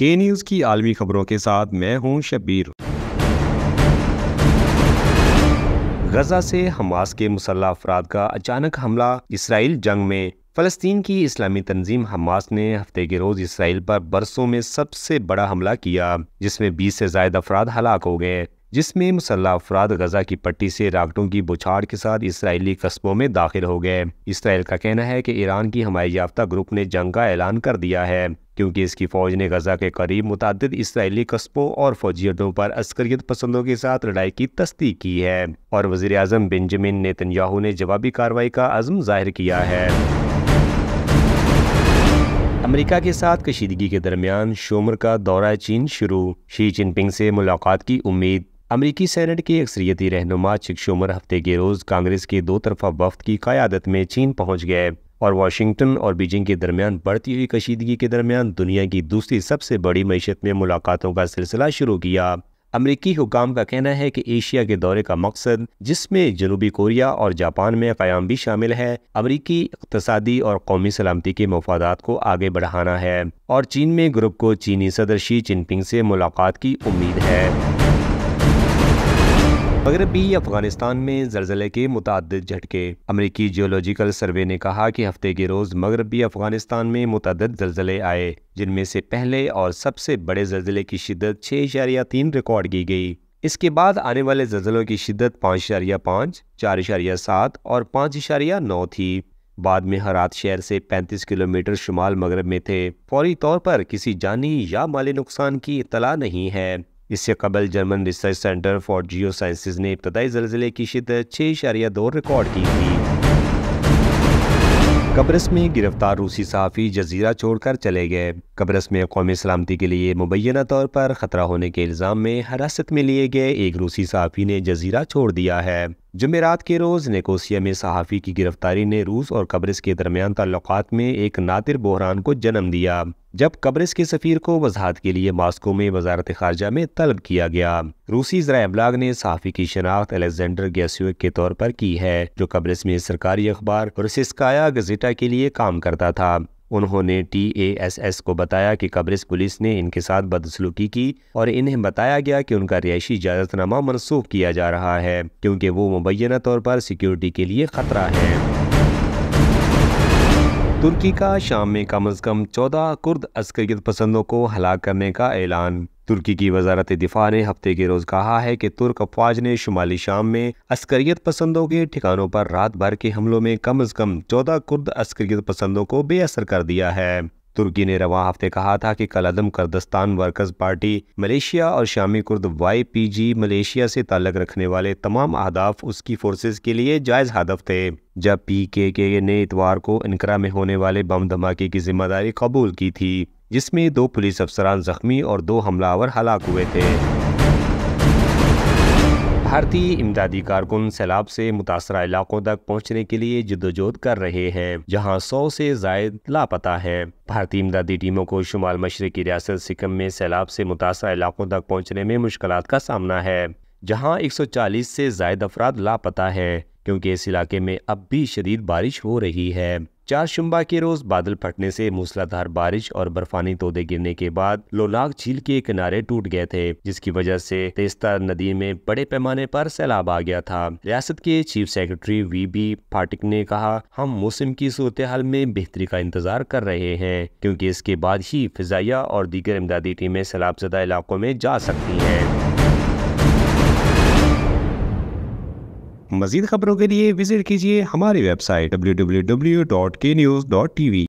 के न्यूज़ की आलमी खबरों के साथ मैं हूं शबीर गजा से हमास के मुसल्ह अफराद का अचानक हमला इसराइल जंग में फ़लस्तीन की इस्लामी तंजीम हमास ने हफ्ते के रोज़ इसराइल पर बरसों में सबसे बड़ा हमला किया जिसमें 20 से जायद अफराद हलाक हो गए जिसमें मुसल्ह अफराद गजा की पट्टी से राकटों की बुछाड़ के साथ इसराइली कस्बों में दाखिल हो गए इसराइल का कहना है कि ईरान की हमारी याफ्ता ग्रुप ने जंग का ऐलान कर दिया है क्योंकि इसकी फौज ने गजा के करीब मुतद इसराइली कस्बों और फौजी अड्डों पर अस्करियत पसंदों के साथ लड़ाई की तस्दीक की है और वजी अजम बेंजामिन नेतन्याहू ने जवाबी कार्रवाई का आज़म जाहिर किया है अमेरिका के साथ कशीदगी के दरमियान शोमर का दौरा चीन शुरू शी जिनपिंग से मुलाकात की उम्मीद अमरीकी सैनट के अक्सरियती रहनुमा चिक शोमर हफ्ते के रोज़ कांग्रेस के दो तरफा वफद की क्यादत में चीन पहुंच गए और वाशिंगटन और बीजिंग के दरमियान बढ़ती हुई कशीदगी के दरमियान दुनिया की दूसरी सबसे बड़ी मीशत में मुलाकातों का सिलसिला शुरू किया अमरीकी हुकाम का कहना है कि एशिया के दौरे का मकसद जिसमें जनूबी कोरिया और जापान में क्याम भी शामिल है अमरीकी इकतसादी और कौमी सलामती के मफादात को आगे बढ़ाना है और चीन में ग्रुप को चीनी सदर शी जिनपिंग से मुलाकात की उम्मीद है मगरबी अफगानिस्तान में जलजले के मुतद झटके अमरीकी जियोलॉजिकल सर्वे ने कहा कि हफ्ते के रोज़ मगरबी अफगानिस्तान में मुतद जलजले आए जिनमें से पहले और सबसे बड़े जलजले की शिदत छः इशारिया तीन रिकॉर्ड की गई इसके बाद आने वाले जलजलों की शिदत पाँच इशारिया पाँच चार इशारिया सात और पाँच इशारिया नौ थी बाद में हरात शहर से 35 किलोमीटर शुमाल मगरब में थे फौरी तौर पर किसी जानी या माली नुकसान की इतला नहीं है इससे कबल German research centre for geosciences ने इब्तदाई जलजिले की शिदत छः इशारिया दो रिकॉर्ड की थी कब्रस में गिरफ्तार रूसी सहाफ़ी जजीरा छोड़कर चले गए कब्रस में कौमी सलामती के लिए मुबैना तौर पर ख़तरा होने के इल्ज़ाम में हिरासत में लिए गए एक रूसी सहाफ़ी ने जजीरा छोड़ दिया है जमेरात के रोज़ निकोसिया में सहाफ़ी की गिरफ्तारी ने रूस और कब्रस के दरमियान ताल्लुक में एक नातिर बहरान को जन्म दिया जब कब्रिस के सफीर को वजाहत के लिए मास्को में वजारत खारजा में तलब किया गया रूसी जरा अबलाग ने सहाफ़ी की शनाख्त अलेक्जेंडर गैसुक के तौर पर की है जो कब्रिस में सरकारी अखबार और सिस्काया गजेटा के लिए काम करता था उन्होंने टी एस एस को बताया कि कब्रिस पुलिस ने इनके साथ बदसलूकी की और इन्हें बताया गया कि उनका रिहायशी इजाज़तनामा मनसूख किया जा रहा है क्योंकि वो मुबैना तौर पर सिक्योरिटी के लिए ख़तरा है तुर्की का शाम में कम अज कम चौदह कुर्द अस्करियत पसंदों को हलाक करने का ऐलान तुर्की की वजारत दिफा ने हफ्ते के रोज कहा है कि तुर्क अफवाज ने शुमाली शाम में अस्करियत पसंदों के ठिकानों पर रात भर के हमलों में कम अज कम चौदह कुर्द अस्करियत पसंदों को बेअसर कर दिया है तुर्की ने रवा हफ्ते कहा था कि कलदम कर्दस्तान वर्कर्स पार्टी मलेशिया और शामी Kurd Y P G militia से ताल्लक रखने वाले तमाम अहदाफ उसकी फोर्सेज के लिए जायज़ हदफ थे जब पी के के ने इतवार को इनकरा में होने वाले बम धमाके की जिम्मेदारी कबूल की थी जिसमें दो पुलिस अफसरान जख्मी और दो हमलावर हलाक हुए थे भारतीय इमदादी कारकुन सैलाब से मुतासर इलाकों तक पहुँचने के लिए जदोजहद कर रहे हैं जहाँ सौ से जायद लापता है भारतीय इमदादी टीमों को शुमाल मशरकी रियासत सिक्किम में सैलाब से मुतासर इलाकों तक पहुँचने में मुश्किल का सामना है जहाँ 140 से जायद अफराद लापता हैं क्योंकि इस इलाके में अब भी शदीद बारिश हो रही है चार शुम्बा के रोज बादल फटने से मूसलाधार बारिश और बर्फानी तोदे गिरने के बाद लोलाग झील के किनारे टूट गए थे जिसकी वजह से तेस्ता नदी में बड़े पैमाने पर सैलाब आ गया था रियासत के चीफ सेक्रेटरी वी बी फाटिक ने कहा हम मौसम की सूरत हाल में बेहतरी का इंतजार कर रहे हैं क्योंकि इसके बाद ही फिजाइया और दीगर इमदादी टीमें सैलाब जदा इलाकों में जा सकती है मजीद खबरों के लिए विजिट कीजिए हमारी website W W W dot K news dot T we